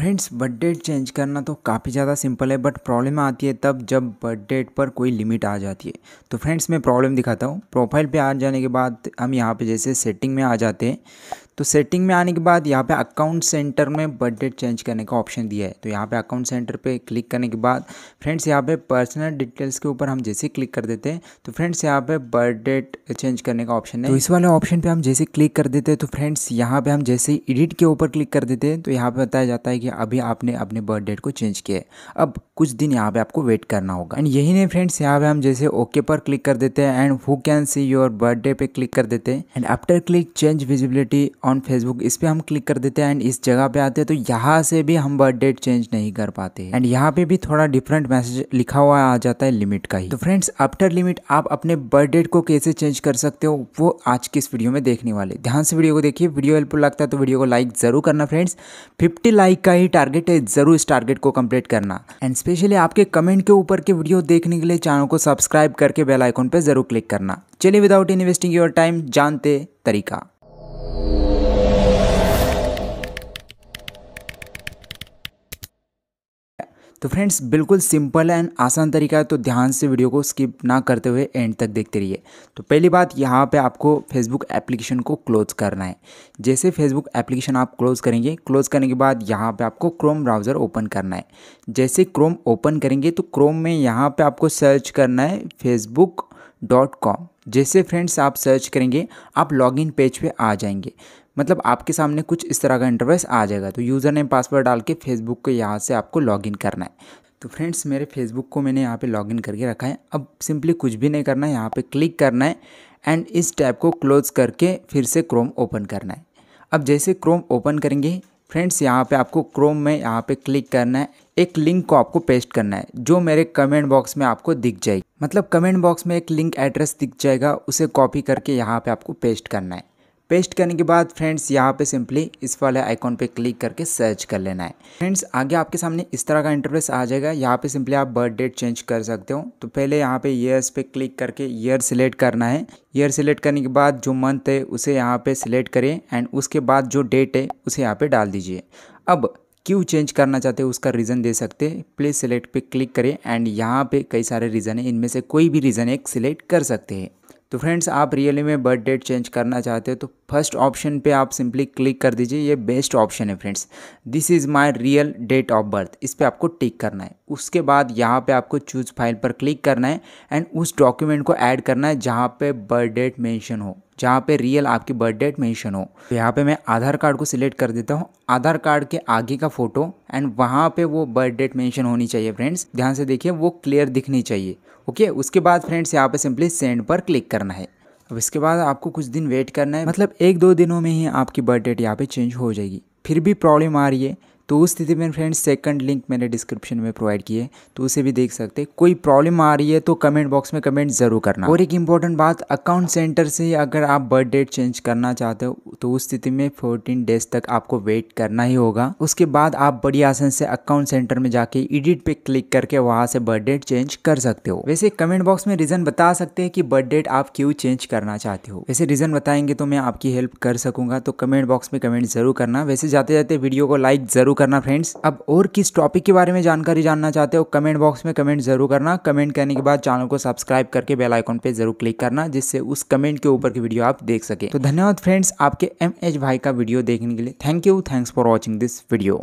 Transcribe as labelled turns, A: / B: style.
A: friends birth date change करना तो काफ़ी ज़्यादा सिंपल है बट प्रॉब्लम आती है तब जब बर्थ डेट पर कोई लिमिट आ जाती है तो फ्रेंड्स मैं प्रॉब्लम दिखाता हूँ प्रोफाइल पे आ जाने के बाद हम यहाँ पे जैसे सेटिंग में आ जाते हैं तो सेटिंग में आने के बाद यहाँ पे अकाउंट सेंटर में बर्थ डेट चेंज करने का ऑप्शन दिया है तो यहाँ पे अकाउंट सेंटर पे क्लिक करने के बाद फ्रेंड्स यहाँ पे पर्सनल डिटेल्स के ऊपर हम जैसे क्लिक कर देते हैं तो फ्रेंड्स यहाँ पे बर्थ डेट चेंज करने का ऑप्शन है तो इस वाले ऑप्शन पे हम जैसे क्लिक कर देते हैं तो फ्रेंड्स यहाँ पे हम जैसे एडिट के ऊपर क्लिक कर देते हैं तो यहाँ पर बताया जाता है कि अभी आपने अपने बर्थ डेट को चेंज किया है अब कुछ दिन यहाँ पर आपको वेट करना होगा एंड यही नहीं फ्रेंड्स यहाँ पर हम जैसे ओके पर क्लिक कर देते हैं and who can see your birthday पे क्लिक कर देते हैं and after click change visibility on Facebook इस पर हम क्लिक कर देते हैं एंड इस जगह पे आते हैं तो यहाँ से भी हम बर्थ डेट चेंज नहीं कर पाते एंड यहाँ पे भी थोड़ा डिफरेंट मैसेज लिखा हुआ आ जाता है लिमिट का ही तो फ्रेंड्स आफ्टर लिमिट आप अपने बर्थ डेट को कैसे चेंज कर सकते हो वो आज की इस वीडियो में देखने वाले ध्यान से वीडियो को देखिए वीडियो हेल्पफुल लगता है तो वीडियो को लाइक जरूर करना फ्रेंड्स फिफ्टी लाइक का ही टारगेट है जरूर इस टारगेट को कम्प्लीट करना एंड स्पेशली आपके कमेंट के ऊपर के वीडियो देखने के लिए चैनल को सब्सक्राइब करके बेल पर जरूर क्लिक करना चलिए विदाउट इन्वेस्टिंग योर टाइम जानते तरीका तो फ्रेंड्स बिल्कुल सिंपल एंड आसान तरीका है तो ध्यान से वीडियो को स्किप ना करते हुए एंड तक देखते रहिए तो पहली बात यहाँ पे आपको फेसबुक एप्लीकेशन को क्लोज करना है जैसे फेसबुक एप्लीकेशन आप क्लोज करेंगे क्लोज करने के बाद यहाँ पे आपको क्रोम ब्राउज़र ओपन करना है जैसे क्रोम ओपन करेंगे तो क्रोम में यहाँ पर आपको सर्च करना है फेसबुक डॉट कॉम जैसे फ्रेंड्स आप सर्च करेंगे आप लॉगिन पेज पे आ जाएंगे मतलब आपके सामने कुछ इस तरह का इंटरवाइस आ जाएगा तो यूज़र नेम पासवर्ड डाल के फेसबुक को यहाँ से आपको लॉगिन करना है तो फ्रेंड्स मेरे फेसबुक को मैंने यहाँ पे लॉगिन करके रखा है अब सिंपली कुछ भी नहीं करना है यहाँ पे क्लिक करना है एंड इस टैब को क्लोज करके फिर से क्रोम ओपन करना है अब जैसे क्रोम ओपन करेंगे फ्रेंड्स यहाँ पे आपको क्रोम में यहाँ पे क्लिक करना है एक लिंक को आपको पेस्ट करना है जो मेरे कमेंट बॉक्स में आपको दिख जाएगी मतलब कमेंट बॉक्स में एक लिंक एड्रेस दिख जाएगा उसे कॉपी करके यहाँ पे आपको पेस्ट करना है पेस्ट करने के बाद फ्रेंड्स यहाँ पे सिंपली इस वाले आइकॉन पे क्लिक करके सर्च कर लेना है फ्रेंड्स आगे आपके सामने इस तरह का इंटरफेस आ जाएगा यहाँ पे सिंपली आप बर्थ डेट चेंज कर सकते हो तो पहले यहाँ पे ईयर्स पे क्लिक करके ईयर सिलेक्ट करना है ईयर सिलेक्ट करने के बाद जो मंथ है उसे यहाँ पे सिलेक्ट करें एंड उसके बाद जो डेट है उसे यहाँ पर डाल दीजिए अब क्यों चेंज करना चाहते हो उसका रीज़न दे सकते हैं प्लीज़ सिलेक्ट पे क्लिक करें एंड यहाँ पे कई सारे रीज़न है इनमें से कोई भी रीज़न एक सिलेक्ट कर सकते हैं तो फ्रेंड्स आप रियली में बर्थ डेट चेंज करना चाहते हो तो फर्स्ट ऑप्शन पे आप सिंपली क्लिक कर दीजिए ये बेस्ट ऑप्शन है friends this is my real date of birth इस पर आपको टिक करना है उसके बाद यहाँ पे आपको चूज़ फाइल पर क्लिक करना है एंड उस डॉक्यूमेंट को ऐड करना है जहाँ पे बर्थ डेट मेंशन हो जहाँ पे रियल आपकी बर्थ डेट मेंशन हो तो यहाँ पे मैं आधार कार्ड को सिलेक्ट कर देता हूँ आधार कार्ड के आगे का फ़ोटो एंड वहाँ पे वो बर्थ डेट मेंशन होनी चाहिए फ्रेंड्स ध्यान से देखिए वो क्लियर दिखनी चाहिए ओके उसके बाद फ्रेंड्स यहाँ पे सिंपली सेंड पर क्लिक करना है अब इसके बाद आपको कुछ दिन वेट करना है मतलब एक दो दिनों में ही आपकी बर्थ डेट यहाँ पे चेंज हो जाएगी फिर भी प्रॉब्लम आ रही है तो उस स्थिति में फ्रेंड्स सेकंड लिंक मैंने डिस्क्रिप्शन में प्रोवाइड किए तो उसे भी देख सकते हैं कोई प्रॉब्लम आ रही है तो कमेंट बॉक्स में कमेंट ज़रूर करना और एक इंपॉर्टेंट बात अकाउंट सेंटर से अगर आप बर्थ डेट चेंज करना चाहते हो तो उस स्थिति में फोर्टीन डेज तक आपको वेट करना ही होगा उसके बाद आप बड़ी आसान से अकाउंट सेंटर में जाके एडिट पे क्लिक करके वहाँ से बर्थ डेट चेंज कर सकते हो वैसे कमेंट बॉक्स में रीज़न बता सकते हैं कि बर्थ डेट आप क्यों चेंज करना चाहते हो वैसे रीज़न बताएंगे तो मैं आपकी हेल्प कर सकूंगा तो कमेंट बॉक्स में कमेंट जरूर करना वैसे जाते जाते वीडियो को लाइक जरूर करना फ्रेंड्स अब और किस टॉपिक के बारे में जानकारी जानना चाहते हो कमेंट बॉक्स में कमेंट जरूर करना कमेंट करने के बाद चैनल को सब्सक्राइब करके बेल आइकॉन पे जरूर क्लिक करना जिससे उस कमेंट के ऊपर की वीडियो आप देख सके तो धन्यवाद फ्रेंड्स आपके एम भाई का वीडियो देखने के लिए thank you thanks for watching this video